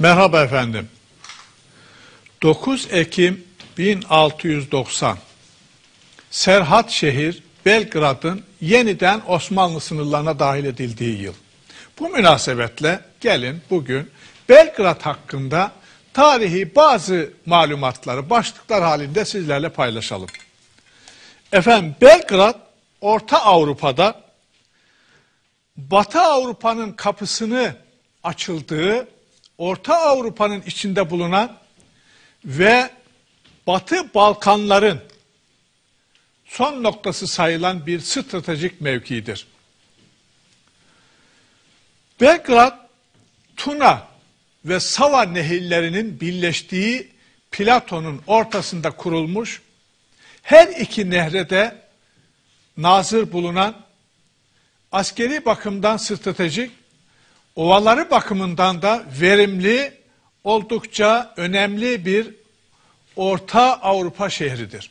Merhaba efendim. 9 Ekim 1690 Serhat şehir Belgrad'ın yeniden Osmanlı sınırlarına dahil edildiği yıl. Bu münasebetle gelin bugün Belgrad hakkında tarihi bazı malumatları başlıklar halinde sizlerle paylaşalım. Efendim Belgrad Orta Avrupa'da Batı Avrupa'nın kapısını açıldığı Orta Avrupa'nın içinde bulunan ve Batı Balkanların son noktası sayılan bir stratejik mevkidir. Belgrad, Tuna ve Sava nehirlerinin birleştiği Platon'un ortasında kurulmuş, her iki nehre de nazır bulunan, askeri bakımdan stratejik ovaları bakımından da verimli, oldukça önemli bir Orta Avrupa şehridir.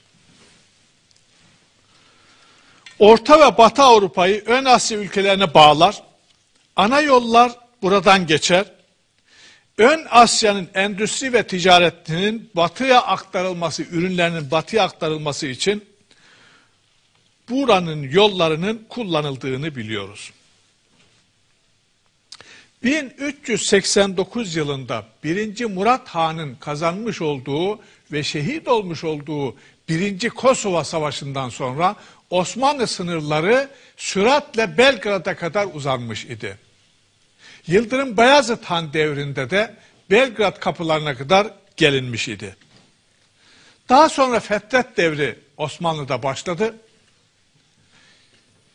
Orta ve Batı Avrupa'yı ön Asya ülkelerine bağlar. Ana yollar buradan geçer. Ön Asya'nın endüstri ve ticaretinin batıya aktarılması, ürünlerinin batıya aktarılması için buranın yollarının kullanıldığını biliyoruz. 1389 yılında 1. Murat Han'ın kazanmış olduğu ve şehit olmuş olduğu 1. Kosova Savaşı'ndan sonra Osmanlı sınırları süratle Belgrad'a kadar uzanmış idi. Yıldırım Bayezid Han devrinde de Belgrad kapılarına kadar gelinmiş idi. Daha sonra Fetret devri Osmanlı'da başladı.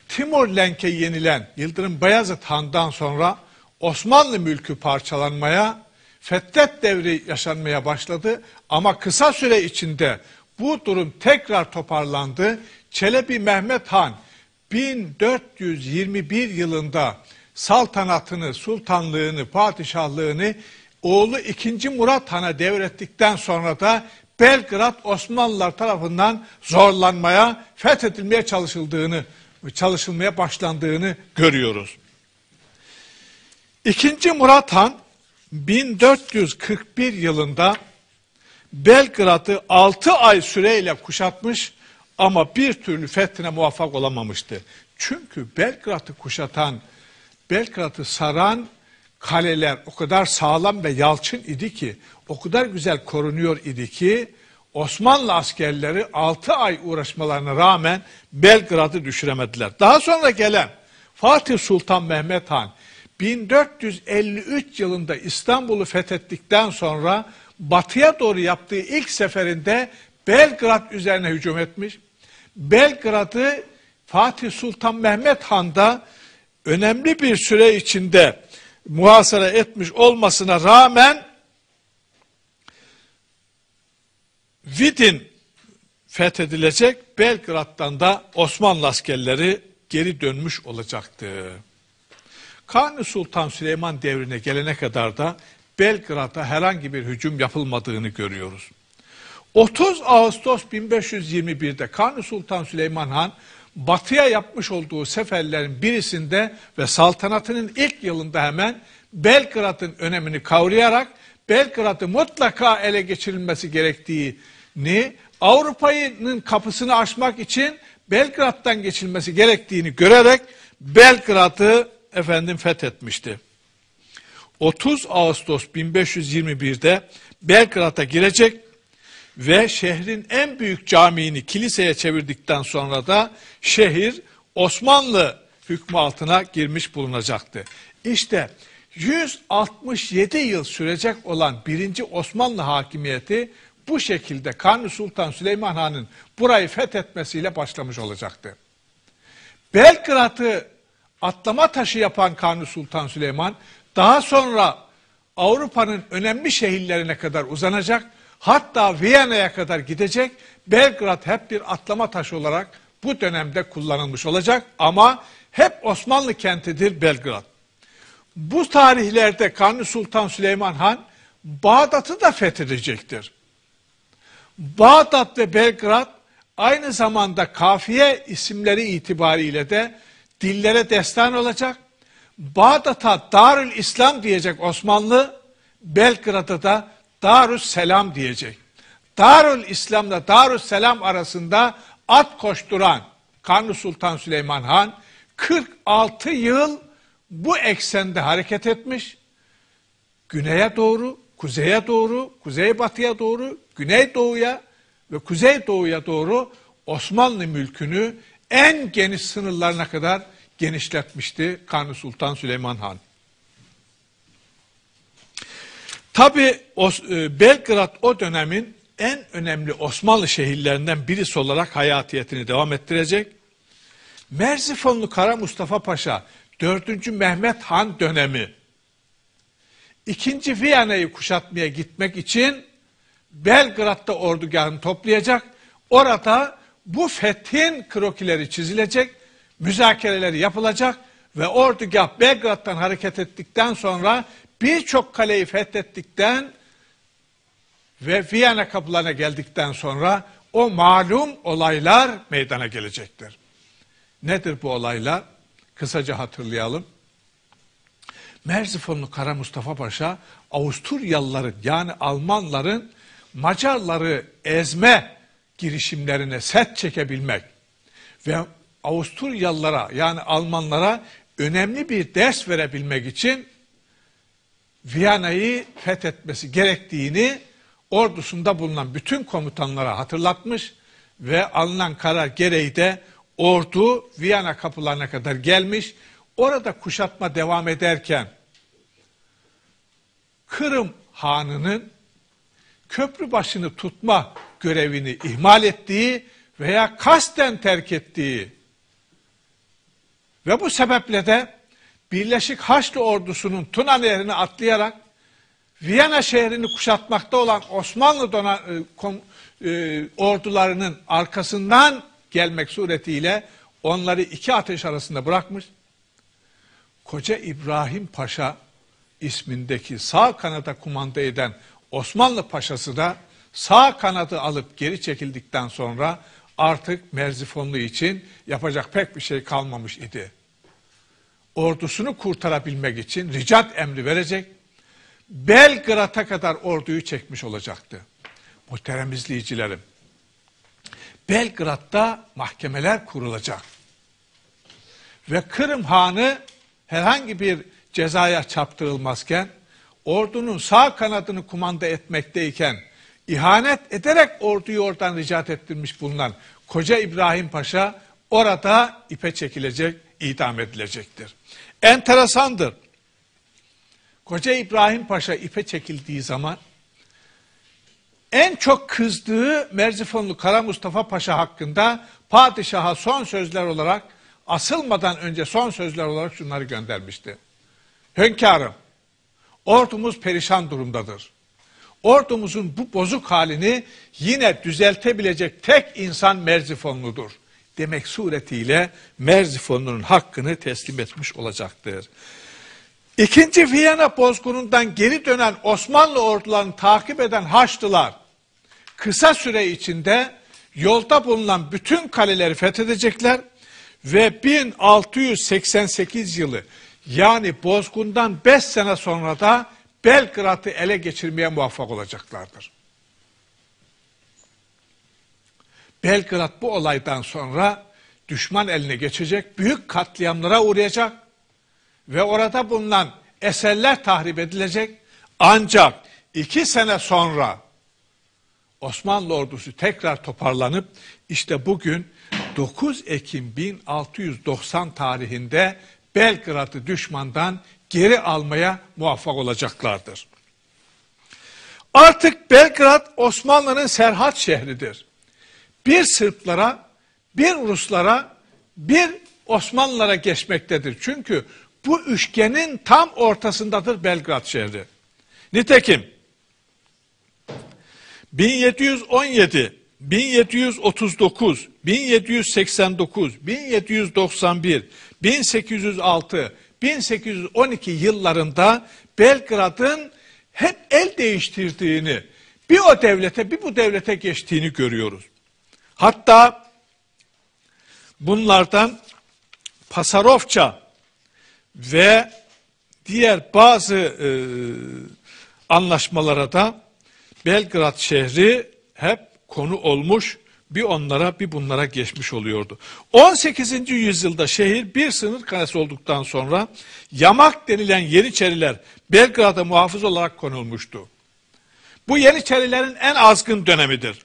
Timur Lenk'e yenilen Yıldırım Bayezid Han'dan sonra Osmanlı mülkü parçalanmaya, fettet devri yaşanmaya başladı ama kısa süre içinde bu durum tekrar toparlandı. Çelebi Mehmet Han 1421 yılında saltanatını, sultanlığını, padişahlığını oğlu 2. Murat Han'a devrettikten sonra da Belgrad Osmanlılar tarafından zorlanmaya, fethedilmeye çalışıldığını, çalışılmaya başlandığını görüyoruz. İkinci Murat Han 1441 yılında Belgrad'ı 6 ay süreyle kuşatmış ama bir türlü fethine muvaffak olamamıştı. Çünkü Belgrad'ı kuşatan, Belgrad'ı saran kaleler o kadar sağlam ve yalçın idi ki, o kadar güzel korunuyor idi ki, Osmanlı askerleri 6 ay uğraşmalarına rağmen Belgrad'ı düşüremediler. Daha sonra gelen Fatih Sultan Mehmet Han 1453 yılında İstanbul'u fethettikten sonra batıya doğru yaptığı ilk seferinde Belgrad üzerine hücum etmiş. Belgrad'ı Fatih Sultan Mehmet Han'da önemli bir süre içinde muhasara etmiş olmasına rağmen Vidin fethedilecek, Belgrad'dan da Osmanlı askerleri geri dönmüş olacaktı. Kanuni Sultan Süleyman devrine gelene kadar da Belgrad'a herhangi bir hücum yapılmadığını görüyoruz. 30 Ağustos 1521'de Kanuni Sultan Süleyman Han batıya yapmış olduğu seferlerin birisinde ve saltanatının ilk yılında hemen Belgrad'ın önemini kavrayarak Belgrad'ı mutlaka ele geçirilmesi gerektiğini, Avrupa'nın kapısını açmak için Belgrad'dan geçilmesi gerektiğini görerek Belgrad'ı efendim fethetmişti. 30 Ağustos 1521'de Belgrad'a girecek ve şehrin en büyük camiini kiliseye çevirdikten sonra da şehir Osmanlı hükmü altına girmiş bulunacaktı. İşte 167 yıl sürecek olan birinci Osmanlı hakimiyeti bu şekilde Kanuni Sultan Süleyman Han'ın burayı fethetmesiyle başlamış olacaktı. Belgrad'ı atlama taşı yapan Kanuni Sultan Süleyman daha sonra Avrupa'nın önemli şehirlerine kadar uzanacak. Hatta Viyana'ya kadar gidecek. Belgrad hep bir atlama taşı olarak bu dönemde kullanılmış olacak ama hep Osmanlı kentidir Belgrad. Bu tarihlerde Kanuni Sultan Süleyman Han Bağdat'ı da fethedecektir. Bağdat ve Belgrad aynı zamanda kafiye isimleri itibariyle de dillere destan olacak. Bağdat'a Darül İslam diyecek Osmanlı, Belgrad'a da Darül Selam diyecek. Darül İslam'la Darül Selam arasında at koşturan Kanuni Sultan Süleyman Han 46 yıl bu eksende hareket etmiş. Güneye doğru, kuzeye doğru, kuzeybatıya doğru, güneydoğuya ve kuzeydoğuya doğru Osmanlı mülkünü en geniş sınırlarına kadar genişletmişti Kanuni Sultan Süleyman Han. Tabi e, Belgrad o dönemin en önemli Osmanlı şehirlerinden birisi olarak hayatiyetini devam ettirecek. Merzifonlu Kara Mustafa Paşa 4. Mehmet Han dönemi 2. Viyana'yı kuşatmaya gitmek için Belgrad'da ordugahını toplayacak. Orada bu fethin krokileri çizilecek, müzakereleri yapılacak ve ordugah Belgrad'dan hareket ettikten sonra birçok kaleyi fethettikten ve Viyana kapılarına geldikten sonra o malum olaylar meydana gelecektir. Nedir bu olaylar? Kısaca hatırlayalım. Merzifonlu Kara Mustafa Paşa Avusturyalıların yani Almanların Macarları ezme girişimlerine set çekebilmek ve Avusturyalılara yani Almanlara önemli bir ders verebilmek için Viyana'yı fethetmesi gerektiğini ordusunda bulunan bütün komutanlara hatırlatmış ve alınan karar gereği de ordu Viyana kapılarına kadar gelmiş. Orada kuşatma devam ederken Kırım Hanı'nın köprü başını tutma görevini ihmal ettiği veya kasten terk ettiği ve bu sebeple de Birleşik Haçlı ordusunun Tuna Nehri'ni atlayarak Viyana şehrini kuşatmakta olan Osmanlı dona, e, kom, e, ordularının arkasından gelmek suretiyle onları iki ateş arasında bırakmış. Koca İbrahim Paşa ismindeki sağ kanada kumanda eden Osmanlı Paşası da sağ kanadı alıp geri çekildikten sonra artık Merzifonlu için yapacak pek bir şey kalmamış idi. Ordusunu kurtarabilmek için ricat emri verecek, Belgrad'a kadar orduyu çekmiş olacaktı. Muhterem izleyicilerim, Belgrad'da mahkemeler kurulacak. Ve Kırım Hanı herhangi bir cezaya çarptırılmazken, ordunun sağ kanadını kumanda etmekteyken, ihanet ederek orduyu oradan ricat ettirmiş bulunan Koca İbrahim Paşa orada ipe çekilecek, idam edilecektir. Enteresandır. Koca İbrahim Paşa ipe çekildiği zaman en çok kızdığı Merzifonlu Kara Mustafa Paşa hakkında padişaha son sözler olarak asılmadan önce son sözler olarak şunları göndermişti. Hünkârım, ordumuz perişan durumdadır ordumuzun bu bozuk halini yine düzeltebilecek tek insan Merzifonludur demek suretiyle Merzifonlu'nun hakkını teslim etmiş olacaktır. İkinci Viyana bozgunundan geri dönen Osmanlı ordularını takip eden Haçlılar kısa süre içinde yolda bulunan bütün kaleleri fethedecekler ve 1688 yılı yani bozgundan 5 sene sonra da Belgrad'ı ele geçirmeye muvaffak olacaklardır. Belgrad bu olaydan sonra düşman eline geçecek, büyük katliamlara uğrayacak ve orada bulunan eserler tahrip edilecek. Ancak iki sene sonra Osmanlı ordusu tekrar toparlanıp işte bugün 9 Ekim 1690 tarihinde Belgrad'ı düşmandan geri almaya muvaffak olacaklardır. Artık Belgrad Osmanlı'nın serhat şehridir. Bir Sırplara, bir Ruslara, bir Osmanlılara geçmektedir. Çünkü bu üçgenin tam ortasındadır Belgrad şehri. Nitekim 1717, 1739, 1789, 1791, 1806, 1812 yıllarında Belgrad'ın hep el değiştirdiğini, bir o devlete bir bu devlete geçtiğini görüyoruz. Hatta bunlardan Pasarofça ve diğer bazı e, anlaşmalara da Belgrad şehri hep konu olmuş bir onlara bir bunlara geçmiş oluyordu. 18. yüzyılda şehir bir sınır kalesi olduktan sonra Yamak denilen Yeniçeriler Belgrad'a muhafız olarak konulmuştu. Bu Yeniçerilerin en azgın dönemidir.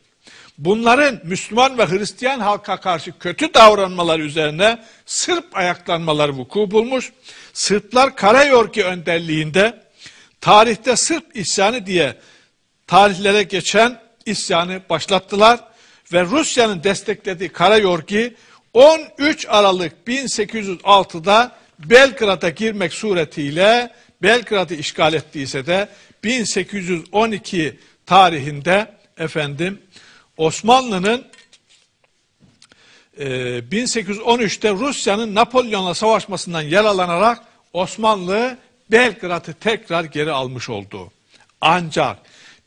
Bunların Müslüman ve Hristiyan halka karşı kötü davranmaları üzerine Sırp ayaklanmaları vuku bulmuş. Sırplar Karayorki önderliğinde tarihte Sırp isyanı diye tarihlere geçen isyanı başlattılar ve Rusya'nın desteklediği Karayorgi 13 Aralık 1806'da Belgrad'a girmek suretiyle Belgrad'ı işgal ettiyse de 1812 tarihinde efendim Osmanlı'nın e, 1813'te Rusya'nın Napolyon'la savaşmasından yaralanarak Osmanlı Belgrad'ı tekrar geri almış oldu. Ancak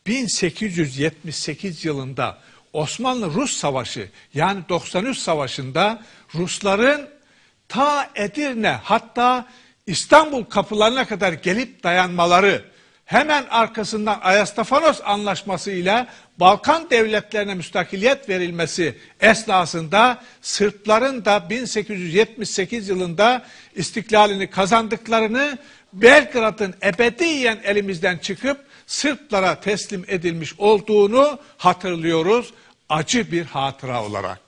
1878 yılında Osmanlı-Rus Savaşı yani 93 Savaşı'nda Rusların ta Edirne hatta İstanbul kapılarına kadar gelip dayanmaları hemen arkasından Ayastafanos Anlaşması ile Balkan devletlerine müstakiliyet verilmesi esnasında Sırpların da 1878 yılında istiklalini kazandıklarını Belgrad'ın ebediyen elimizden çıkıp Sırplara teslim edilmiş olduğunu hatırlıyoruz acı bir hatıra olarak.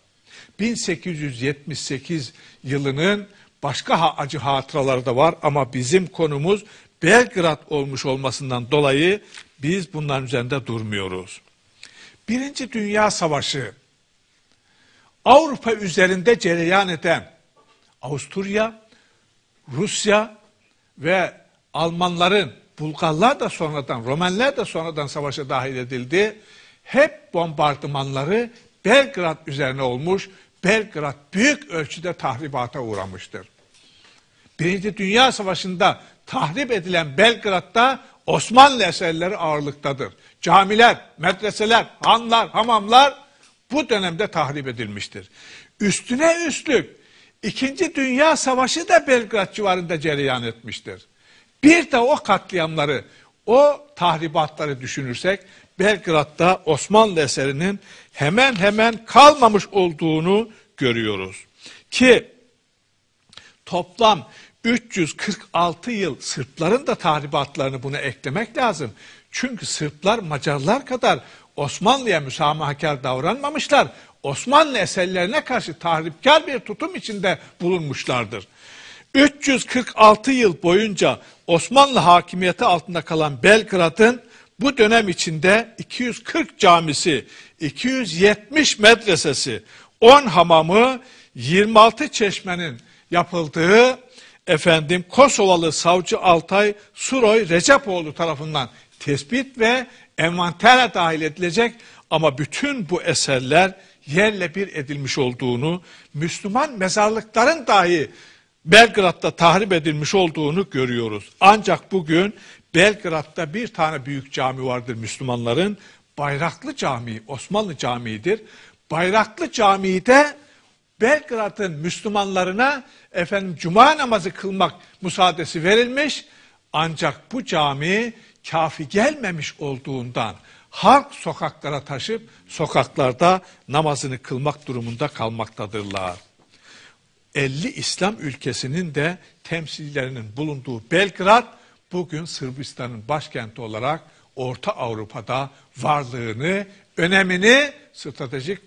1878 yılının başka acı hatıraları da var ama bizim konumuz Belgrad olmuş olmasından dolayı biz bunların üzerinde durmuyoruz. Birinci Dünya Savaşı Avrupa üzerinde cereyan eden Avusturya, Rusya ve Almanların Bulgarlar da sonradan, Romenler de sonradan savaşa dahil edildi. Hep bombardımanları Belgrad üzerine olmuş. Belgrad büyük ölçüde tahribata uğramıştır. Birinci Dünya Savaşı'nda tahrip edilen Belgrad'da Osmanlı eserleri ağırlıktadır. Camiler, medreseler, hanlar, hamamlar bu dönemde tahrip edilmiştir. Üstüne üstlük İkinci Dünya Savaşı da Belgrad civarında cereyan etmiştir. Bir de o katliamları, o tahribatları düşünürsek Belgrad'da Osmanlı eserinin hemen hemen kalmamış olduğunu görüyoruz. Ki toplam 346 yıl Sırpların da tahribatlarını buna eklemek lazım. Çünkü Sırplar Macarlar kadar Osmanlı'ya müsamahakar davranmamışlar. Osmanlı eserlerine karşı tahripkar bir tutum içinde bulunmuşlardır. 346 yıl boyunca Osmanlı hakimiyeti altında kalan Belgrad'ın bu dönem içinde 240 camisi, 270 medresesi, 10 hamamı, 26 çeşmenin yapıldığı efendim Kosovalı savcı Altay Suroy Recepoğlu tarafından tespit ve envantere dahil edilecek ama bütün bu eserler yerle bir edilmiş olduğunu, Müslüman mezarlıkların dahi Belgrad'da tahrip edilmiş olduğunu görüyoruz. Ancak bugün Belgrad'da bir tane büyük cami vardır Müslümanların. Bayraklı Camii, Osmanlı Camii'dir. Bayraklı Camii'de Belgrad'ın Müslümanlarına efendim cuma namazı kılmak müsaadesi verilmiş. Ancak bu cami kafi gelmemiş olduğundan halk sokaklara taşıp sokaklarda namazını kılmak durumunda kalmaktadırlar. 50 İslam ülkesinin de temsilcilerinin bulunduğu Belgrad bugün Sırbistan'ın başkenti olarak Orta Avrupa'da varlığını, önemini, stratejik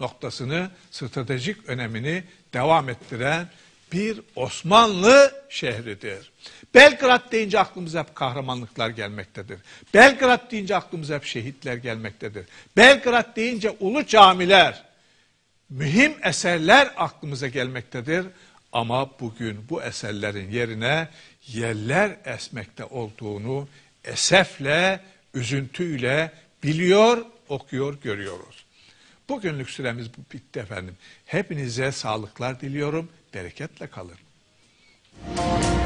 noktasını, stratejik önemini devam ettiren bir Osmanlı şehridir. Belgrad deyince aklımıza hep kahramanlıklar gelmektedir. Belgrad deyince aklımıza hep şehitler gelmektedir. Belgrad deyince ulu camiler, mühim eserler aklımıza gelmektedir. Ama bugün bu eserlerin yerine yerler esmekte olduğunu esefle, üzüntüyle biliyor, okuyor, görüyoruz. Bugünlük süremiz bitti efendim. Hepinize sağlıklar diliyorum. Bereketle kalın. Müzik